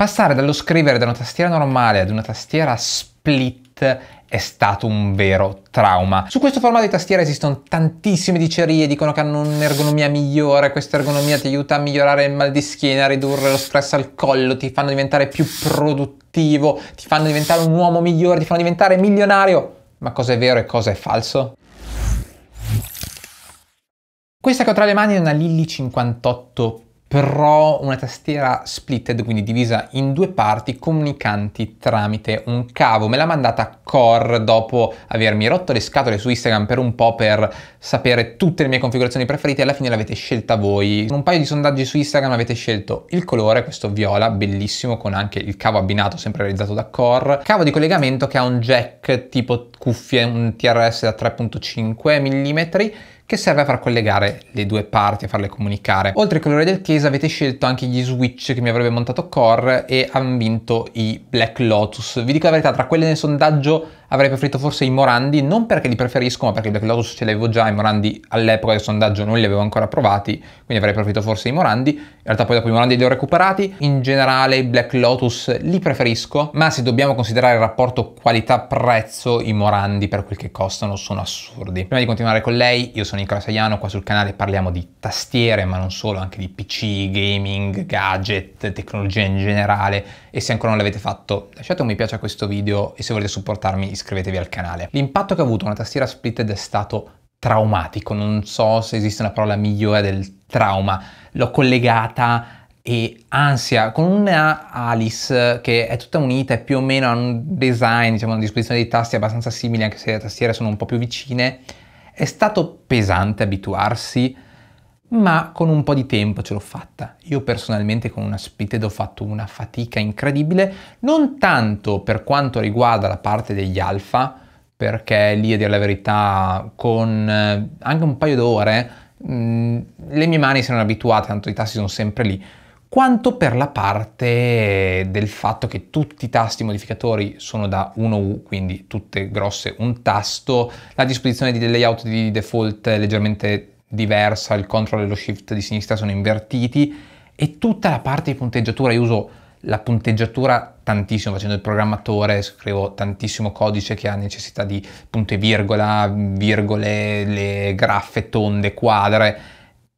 Passare dallo scrivere da una tastiera normale ad una tastiera split è stato un vero trauma. Su questo formato di tastiera esistono tantissime dicerie, dicono che hanno un'ergonomia migliore, questa ergonomia ti aiuta a migliorare il mal di schiena, a ridurre lo stress al collo, ti fanno diventare più produttivo, ti fanno diventare un uomo migliore, ti fanno diventare milionario. Ma cosa è vero e cosa è falso? Questa che ho tra le mani è una Lilly 58 però una tastiera splitted, quindi divisa in due parti, comunicanti tramite un cavo. Me l'ha mandata Core dopo avermi rotto le scatole su Instagram per un po' per sapere tutte le mie configurazioni preferite, alla fine l'avete scelta voi. In un paio di sondaggi su Instagram avete scelto il colore, questo viola, bellissimo, con anche il cavo abbinato, sempre realizzato da Core. Cavo di collegamento che ha un jack tipo cuffie, un TRS da 3.5 mm, che serve a far collegare le due parti, a farle comunicare. Oltre ai colori del case avete scelto anche gli switch che mi avrebbe montato Core e hanno vinto i Black Lotus. Vi dico la verità, tra quelle nel sondaggio avrei preferito forse i Morandi, non perché li preferisco, ma perché i Black Lotus ce li avevo già, i Morandi all'epoca del sondaggio non li avevo ancora provati, quindi avrei preferito forse i Morandi, in realtà poi dopo i Morandi li ho recuperati, in generale i Black Lotus li preferisco, ma se dobbiamo considerare il rapporto qualità-prezzo, i Morandi per quel che costano sono assurdi. Prima di continuare con lei, io sono Nicola Saiano, qua sul canale parliamo di tastiere, ma non solo, anche di PC, gaming, gadget, tecnologia in generale, e se ancora non l'avete fatto lasciate un mi piace a questo video e se volete supportarmi iscrivetevi al canale. L'impatto che ha avuto una tastiera splitted è stato traumatico, non so se esiste una parola migliore del trauma, l'ho collegata e ansia con una Alice che è tutta unita e più o meno ha un design, diciamo una disposizione dei tasti abbastanza simile anche se le tastiere sono un po' più vicine, è stato pesante abituarsi ma con un po' di tempo ce l'ho fatta. Io personalmente con una Spitted ho fatto una fatica incredibile, non tanto per quanto riguarda la parte degli alfa, perché lì a dire la verità con eh, anche un paio d'ore mm, le mie mani si erano abituate, tanto i tasti sono sempre lì, quanto per la parte del fatto che tutti i tasti modificatori sono da 1U, quindi tutte grosse un tasto, la disposizione di layout di default leggermente diversa, il control e lo shift di sinistra sono invertiti e tutta la parte di punteggiatura, io uso la punteggiatura tantissimo facendo il programmatore, scrivo tantissimo codice che ha necessità di punte e virgola, virgole, le graffe tonde, quadre.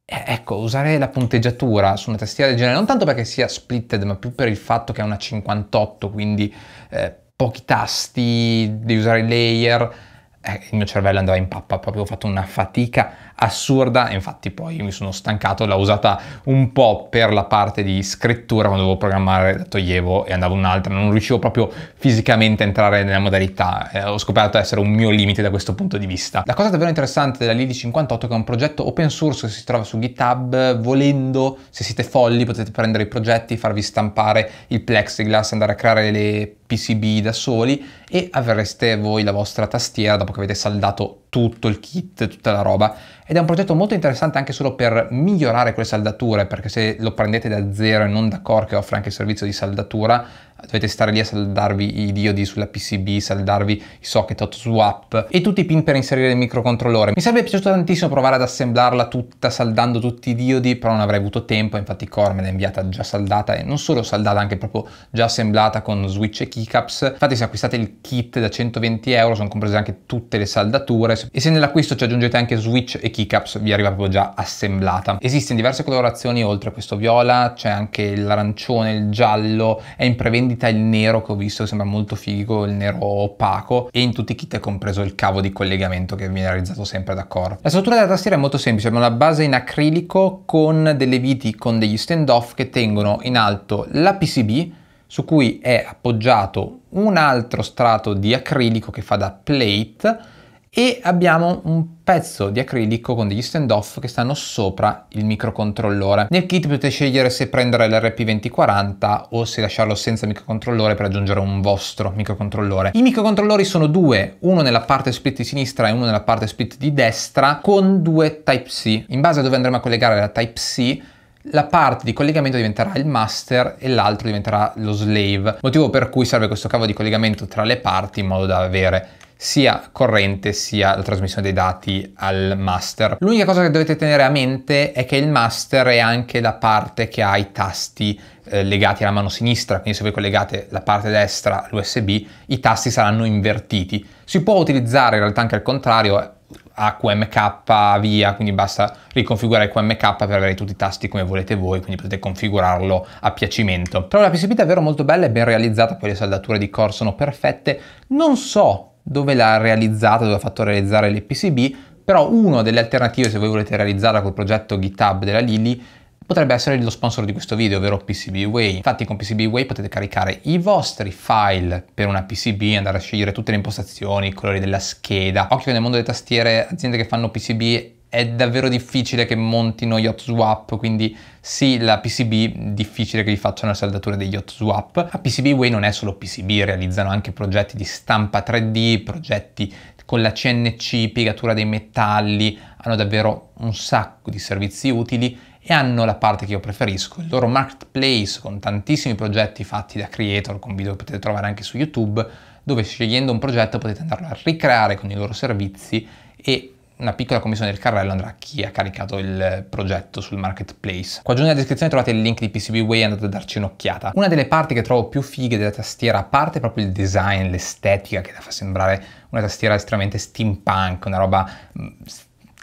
E ecco, usare la punteggiatura su una tastiera del genere, non tanto perché sia splitted, ma più per il fatto che è una 58, quindi eh, pochi tasti, devi usare layer, eh, il mio cervello andava in pappa, proprio ho fatto una fatica assurda, infatti poi mi sono stancato, l'ho usata un po' per la parte di scrittura, quando dovevo programmare toglievo e andavo un'altra, non riuscivo proprio fisicamente a entrare nella modalità, eh, ho scoperto essere un mio limite da questo punto di vista. La cosa davvero interessante della Lili 58 è che è un progetto open source che si trova su GitHub, volendo, se siete folli potete prendere i progetti, farvi stampare il plexiglass, andare a creare le PCB da soli e avreste voi la vostra tastiera dopo che avete saldato tutto il kit, tutta la roba ed è un progetto molto interessante anche solo per migliorare quelle saldature perché se lo prendete da zero e non da core che offre anche il servizio di saldatura dovete stare lì a saldarvi i diodi sulla PCB, saldarvi i socket hot swap e tutti i pin per inserire il microcontrollore. Mi sarebbe piaciuto tantissimo provare ad assemblarla tutta saldando tutti i diodi, però non avrei avuto tempo, infatti Core me l'ha inviata già saldata e non solo saldata, anche proprio già assemblata con switch e keycaps. Infatti se acquistate il kit da 120 euro sono comprese anche tutte le saldature e se nell'acquisto ci aggiungete anche switch e keycaps vi arriva proprio già assemblata. Esiste in diverse colorazioni oltre a questo viola, c'è anche l'arancione, il giallo, è in prevendita disponibilità il nero che ho visto sembra molto figo, il nero opaco e in tutti i kit è compreso il cavo di collegamento che viene realizzato sempre da Core. La struttura della tastiera è molto semplice, abbiamo una base in acrilico con delle viti con degli stand off che tengono in alto la PCB su cui è appoggiato un altro strato di acrilico che fa da plate e abbiamo un pezzo di acrilico con degli stand off che stanno sopra il microcontrollore. Nel kit potete scegliere se prendere l'RP2040 o se lasciarlo senza microcontrollore per aggiungere un vostro microcontrollore. I microcontrollori sono due, uno nella parte split di sinistra e uno nella parte split di destra con due Type-C. In base a dove andremo a collegare la Type-C la parte di collegamento diventerà il master e l'altro diventerà lo slave, motivo per cui serve questo cavo di collegamento tra le parti in modo da avere sia corrente sia la trasmissione dei dati al master. L'unica cosa che dovete tenere a mente è che il master è anche la parte che ha i tasti eh, legati alla mano sinistra, quindi se voi collegate la parte destra all'USB i tasti saranno invertiti. Si può utilizzare in realtà anche al contrario, a QMK via, quindi basta riconfigurare QMK per avere tutti i tasti come volete voi, quindi potete configurarlo a piacimento. Trovo la PCB davvero molto bella e ben realizzata, poi le saldature di core sono perfette. Non so dove l'ha realizzata, dove ha fatto realizzare le PCB, però una delle alternative se voi volete realizzarla col progetto GitHub della Lily potrebbe essere lo sponsor di questo video, ovvero PCBWay. Infatti con PCBWay potete caricare i vostri file per una PCB, andare a scegliere tutte le impostazioni, i colori della scheda. Occhio che nel mondo delle tastiere aziende che fanno PCB è davvero difficile che montino yacht swap, quindi sì, la PCB è difficile che vi facciano la saldatura degli yacht swap. A PCB Way non è solo PCB, realizzano anche progetti di stampa 3D, progetti con la CNC, piegatura dei metalli, hanno davvero un sacco di servizi utili e hanno la parte che io preferisco, il loro marketplace con tantissimi progetti fatti da creator con video che potete trovare anche su YouTube, dove scegliendo un progetto potete andarlo a ricreare con i loro servizi e una piccola commissione del carrello andrà a chi ha caricato il progetto sul marketplace. Qua giù nella descrizione trovate il link di PCBWay e andate a darci un'occhiata. Una delle parti che trovo più fighe della tastiera, a parte proprio il design, l'estetica che la fa sembrare una tastiera estremamente steampunk, una roba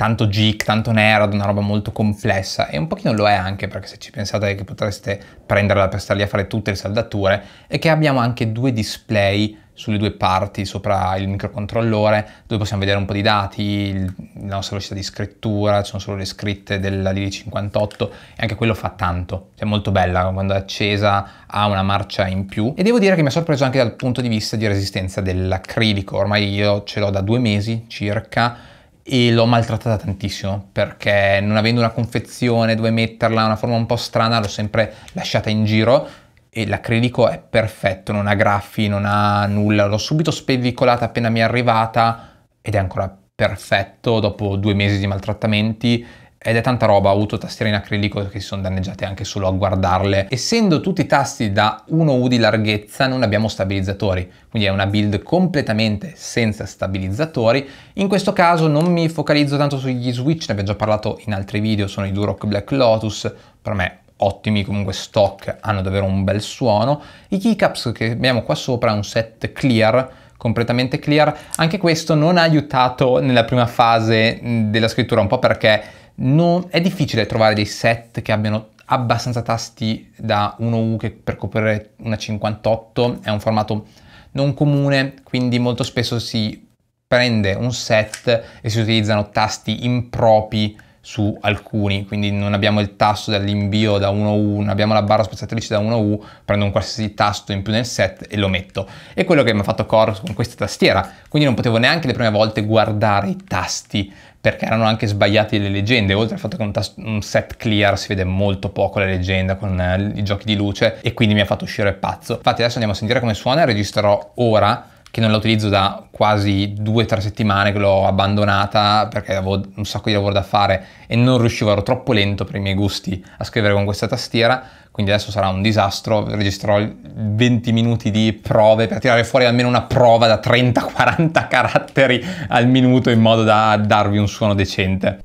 tanto geek, tanto nerd, una roba molto complessa e un pochino lo è anche perché se ci pensate che potreste prenderla per star lì a fare tutte le saldature e che abbiamo anche due display sulle due parti sopra il microcontrollore dove possiamo vedere un po' di dati, il, la nostra velocità di scrittura, ci sono solo le scritte della DD58 e anche quello fa tanto, è molto bella quando è accesa ha una marcia in più e devo dire che mi ha sorpreso anche dal punto di vista di resistenza dell'acrilico, ormai io ce l'ho da due mesi circa e l'ho maltrattata tantissimo perché non avendo una confezione dove metterla, una forma un po' strana, l'ho sempre lasciata in giro e l'acrilico è perfetto, non ha graffi, non ha nulla, l'ho subito spedicolata appena mi è arrivata ed è ancora perfetto dopo due mesi di maltrattamenti ed è tanta roba, ho avuto tastiere in acrilico che si sono danneggiate anche solo a guardarle. Essendo tutti i tasti da 1U di larghezza non abbiamo stabilizzatori, quindi è una build completamente senza stabilizzatori. In questo caso non mi focalizzo tanto sugli switch, ne abbiamo già parlato in altri video, sono i Duroc Black Lotus, per me ottimi comunque stock, hanno davvero un bel suono. I keycaps che abbiamo qua sopra è un set clear, completamente clear, anche questo non ha aiutato nella prima fase mm, della scrittura, un po' perché non, è difficile trovare dei set che abbiano abbastanza tasti da 1U che per coprire una 58 è un formato non comune, quindi molto spesso si prende un set e si utilizzano tasti impropri su alcuni, quindi non abbiamo il tasto dell'invio da 1U, non abbiamo la barra spazzatrice da 1U, prendo un qualsiasi tasto in più nel set e lo metto. E quello che mi ha fatto Core con questa tastiera, quindi non potevo neanche le prime volte guardare i tasti perché erano anche sbagliati le leggende, oltre al fatto che un, un set clear si vede molto poco la leggenda con eh, i giochi di luce e quindi mi ha fatto uscire pazzo. Infatti adesso andiamo a sentire come suona e registrerò ora che non la utilizzo da quasi due o tre settimane che l'ho abbandonata perché avevo un sacco di lavoro da fare e non riuscivo, ero troppo lento per i miei gusti a scrivere con questa tastiera, quindi adesso sarà un disastro, registrerò 20 minuti di prove per tirare fuori almeno una prova da 30-40 caratteri al minuto in modo da darvi un suono decente.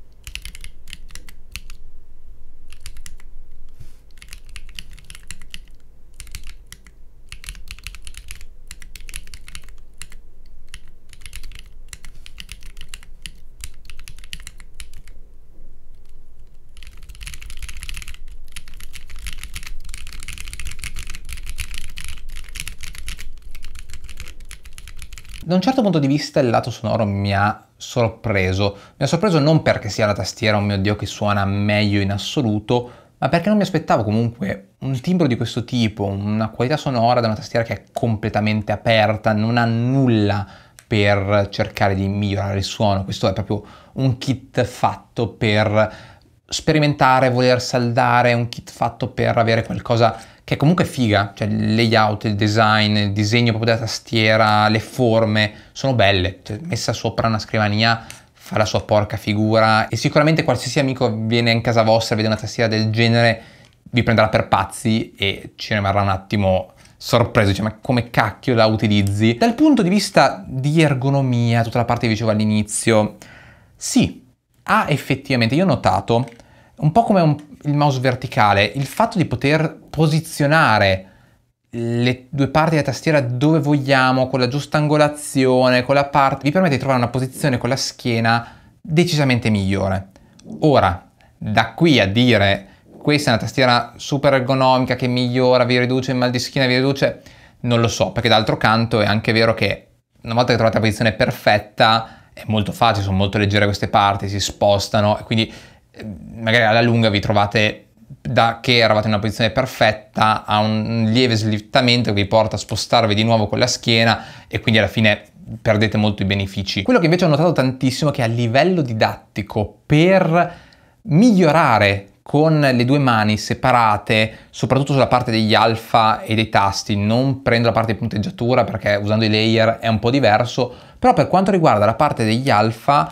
Da un certo punto di vista il lato sonoro mi ha sorpreso. Mi ha sorpreso non perché sia la tastiera, oh mio Dio, che suona meglio in assoluto, ma perché non mi aspettavo comunque un timbro di questo tipo, una qualità sonora da una tastiera che è completamente aperta, non ha nulla per cercare di migliorare il suono. Questo è proprio un kit fatto per sperimentare, voler saldare, un kit fatto per avere qualcosa che è comunque figa, cioè il layout, il design, il disegno proprio della tastiera, le forme, sono belle, cioè, messa sopra una scrivania fa la sua porca figura e sicuramente qualsiasi amico viene in casa vostra e vede una tastiera del genere vi prenderà per pazzi e ci rimarrà un attimo sorpreso, cioè ma come cacchio la utilizzi? Dal punto di vista di ergonomia, tutta la parte che dicevo all'inizio, sì, ha effettivamente, io ho notato un po' come un, il mouse verticale, il fatto di poter posizionare le due parti della tastiera dove vogliamo, con la giusta angolazione, con la parte, vi permette di trovare una posizione con la schiena decisamente migliore. Ora, da qui a dire questa è una tastiera super ergonomica che migliora, vi riduce il mal di schiena, vi riduce, non lo so, perché d'altro canto è anche vero che una volta che trovate la posizione perfetta è molto facile, sono molto leggere queste parti, si spostano, quindi magari alla lunga vi trovate da che eravate in una posizione perfetta a un lieve slittamento che vi porta a spostarvi di nuovo con la schiena e quindi alla fine perdete molto i benefici. Quello che invece ho notato tantissimo è che a livello didattico per migliorare con le due mani separate, soprattutto sulla parte degli alfa e dei tasti, non prendo la parte di punteggiatura perché usando i layer è un po' diverso, però per quanto riguarda la parte degli alfa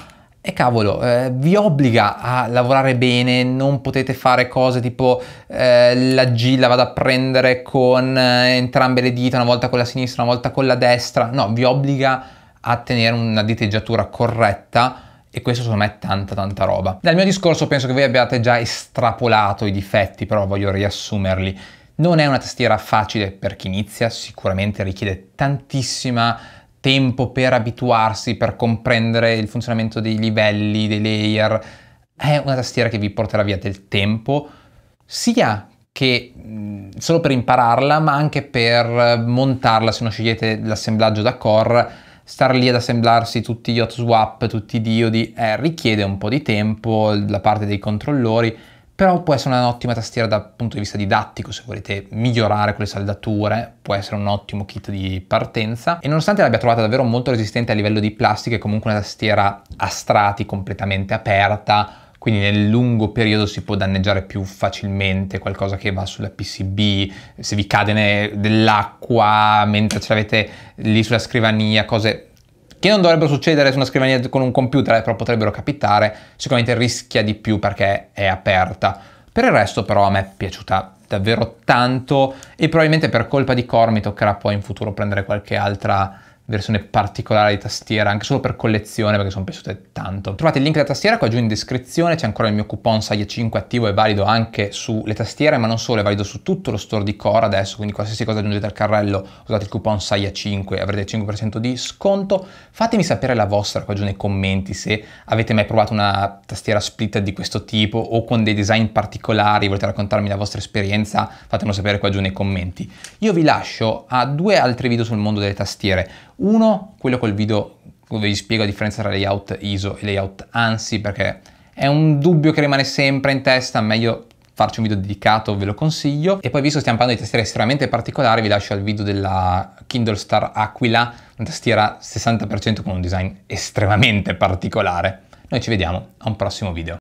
e cavolo, eh, vi obbliga a lavorare bene, non potete fare cose tipo eh, la G la vado a prendere con eh, entrambe le dita, una volta con la sinistra, una volta con la destra. No, vi obbliga a tenere una diteggiatura corretta e questo secondo me è tanta tanta roba. Dal mio discorso penso che voi abbiate già estrapolato i difetti, però voglio riassumerli. Non è una tastiera facile per chi inizia, sicuramente richiede tantissima tempo per abituarsi, per comprendere il funzionamento dei livelli, dei layer, è una tastiera che vi porterà via del tempo, sia che solo per impararla, ma anche per montarla se non scegliete l'assemblaggio da core, star lì ad assemblarsi tutti gli hot swap, tutti i diodi, eh, richiede un po' di tempo, la parte dei controllori, però può essere un'ottima tastiera dal punto di vista didattico se volete migliorare quelle saldature, può essere un ottimo kit di partenza e nonostante l'abbia trovata davvero molto resistente a livello di plastica è comunque una tastiera a strati completamente aperta quindi nel lungo periodo si può danneggiare più facilmente qualcosa che va sulla PCB, se vi cade dell'acqua mentre ce l'avete lì sulla scrivania, cose che non dovrebbero succedere su una scrivania con un computer, eh, però potrebbero capitare, sicuramente rischia di più perché è aperta. Per il resto però a me è piaciuta davvero tanto e probabilmente per colpa di Core mi toccherà poi in futuro prendere qualche altra versione particolare di tastiera, anche solo per collezione perché sono piaciute tanto. Trovate il link della tastiera qua giù in descrizione, c'è ancora il mio coupon saia 5 attivo e valido anche sulle tastiere, ma non solo, è valido su tutto lo store di Core adesso, quindi qualsiasi cosa aggiungete al carrello usate il coupon saia 5 e avrete il 5% di sconto. Fatemi sapere la vostra qua giù nei commenti se avete mai provato una tastiera split di questo tipo o con dei design particolari, volete raccontarmi la vostra esperienza, fatemelo sapere qua giù nei commenti. Io vi lascio a due altri video sul mondo delle tastiere uno, quello col video dove vi spiego la differenza tra layout ISO e layout ANSI perché è un dubbio che rimane sempre in testa, meglio farci un video dedicato, ve lo consiglio. E poi visto che stiamo parlando di tastiere estremamente particolari, vi lascio al video della Kindle Star Aquila, una tastiera 60% con un design estremamente particolare. Noi ci vediamo a un prossimo video.